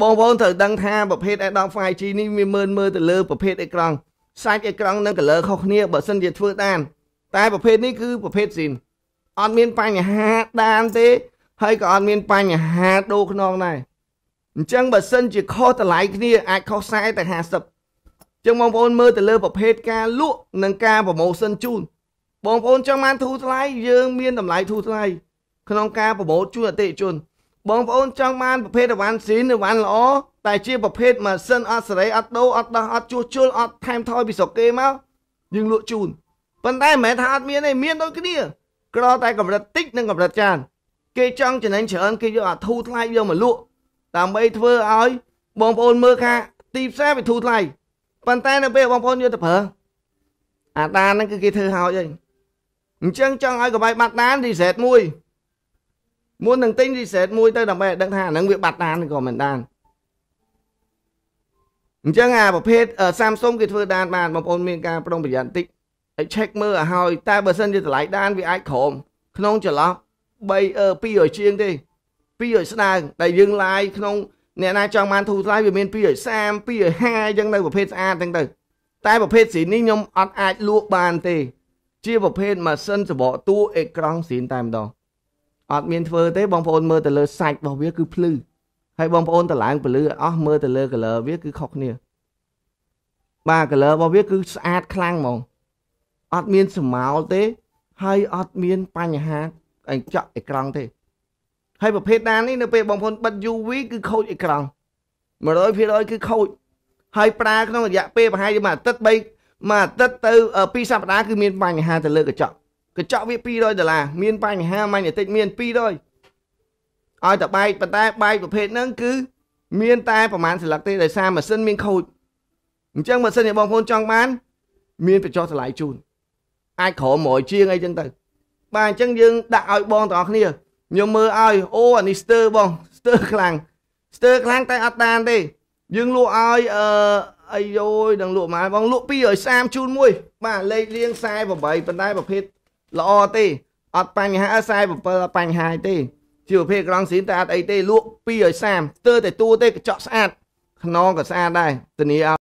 បងប្អូនត្រូវដឹងថាប្រភេទ Adobe 5G នេះវាមើលមើលទៅលើប្រភេទអេក្រង់សាច់អេក្រង់និង color ខុសគ្នាបើសិនជាធ្វើដានតែប្រភេទនេះគឺប្រភេទស៊ីនអត់មានបញ្ហាដានទេហើយក៏អត់មានបញ្ហាដូរខ្នងដែរអញ្ចឹងបើសិនជាខុសតម្លៃគ្នាអាចខុស40ទៅ50អញ្ចឹងបងប្អូនមើលទៅលើប្រភេទការលក់និងការប្រម៉ូសិនជូនបងប្អូនចង់បានធូរថ្លៃយើងមាន តម្លៃធូរថ្លៃក្នុងការប្រម៉ូទជូនអតិថិជនបងប្អូនចង់បានប្រភេទអីវ៉ាន់ស៊ីនអីវ៉ាន់ល្អតែជាប្រភេទម៉ាស៊ីនអត់សេរីអត់ដូរអត់ដោះអត់ជួសជុលអត់ថែមថយពីស្រុកគេមកយើងលក់ជូនប៉ុន្តែមិនមែនថាអត់មានទេមានដូចគ្នា ក្រតែកម្រិតតិចនិងកម្រិតចានគេចង់ចំណេញច្រើនគេយកអាធូថ្លៃយកមកលក់ដើម្បីធ្វើឲ្យ បងប្អូនមើលថាទីផ្សារវាធូថ្លៃប៉ុន្តែនៅពេលបងប្អូនយកទៅប្រើអាដានហ្នឹងគឺគេធ្វើហើយហើយអញ្ចឹងចង់ឲ្យកបាយបាត់ដានរីសេតមួយមុននឹងទិញ reset មួយទៅដើម្បីឲ្យដឹងថាហ្នឹងវាបាត់ដានក៏មិនដានអញ្ចឹងអាប្រភេទ Samsung គេធ្វើដានបានបងប្អូនមានការប្រុងប្រយ័ត្នតិចឲ្យ check មើលឲ្យហើយតែបើសិនជាតម្លៃដានវាអាចក្រោមក្នុងចន្លោះ3អឺ200ជាងទេ200ស្ដើងតែយើង live ក្នុង អ្នកណាចង់បានធូរថ្លៃវាមាន230 250អញ្ចឹងនៅប្រភេទស្អាតទាំងទៅតែប្រភេទស៊ីនេះខ្ញុំអត់អាចលក់បានទេ ជាប្រភេទម៉ាស៊ីនសម្បកតួអេក្រង់ស៊ីនតែម្ដងអត់មានធ្វើទេបងប្អូនមើលទៅលើសាច់របស់វា គឺភ្លឺហើយបងប្អូនតឡើងពលឺអស់មើលទៅលើ color វាគឺខុសគ្នា បាទ color របស់វាគឺស្អាតខ្លាំងហ្មងអត់មានស្រមោលទេហើយអត់មានបញ្ហាអីចក់អេក្រង់ទេហើយប្រភេទដាននេះនៅពេលបងប្អូនបិទ UV គឺខូចអេក្រង់100%គឺខូច ហើយប្រើក្នុងរយៈពេលប្រហែលមួយអាទិត្យ3មួយអាទិត្យទៅ2សប្តាហ៍គឺមានបញ្ហាទៅលើកញ្ចក់កញ្ចក់វា200ដុល្លារមានបញ្ហាម៉ាញេទិកមាន200ឲ្យតែបែកប៉ុន្តែបែកប្រភេទហ្នឹងគឺ មាន តែ ប្រហែលសិលឹកទេដោយសារម៉ាស៊ីនមានខូចអញ្ចឹងម៉ាស៊ីននេះបងប្អូនចង់បាន មានបញ្ចុះតម្លៃជូនអាចក្រោម100ជាងអីចឹងទៅបាទអញ្ចឹងយើងដាក់ឲ្យបងទាំងអស់គ្នាខ្ញុំមើលឲ្យអូអានេះស្ទើបងស្ទើខ្លាំងស្ទើខ្លាំងតែអត់ដានទេយើងលក់ឲ្យអឺអាយយយនឹងលក់មកបងលក់230ជូនមួយ បាទលេខលៀង48ប៉ុន្តែប្រភេទល្អទេអត់បញ្ហា47អត់បញ្ហាទេជីវភាពក្រងស៊ីនតែអត់អីទេលក់2ឲ្យ30ស្ទើរតែទួទេកញ្ចក់ស្អាតខ្នងក៏ស្អាតដែរធានា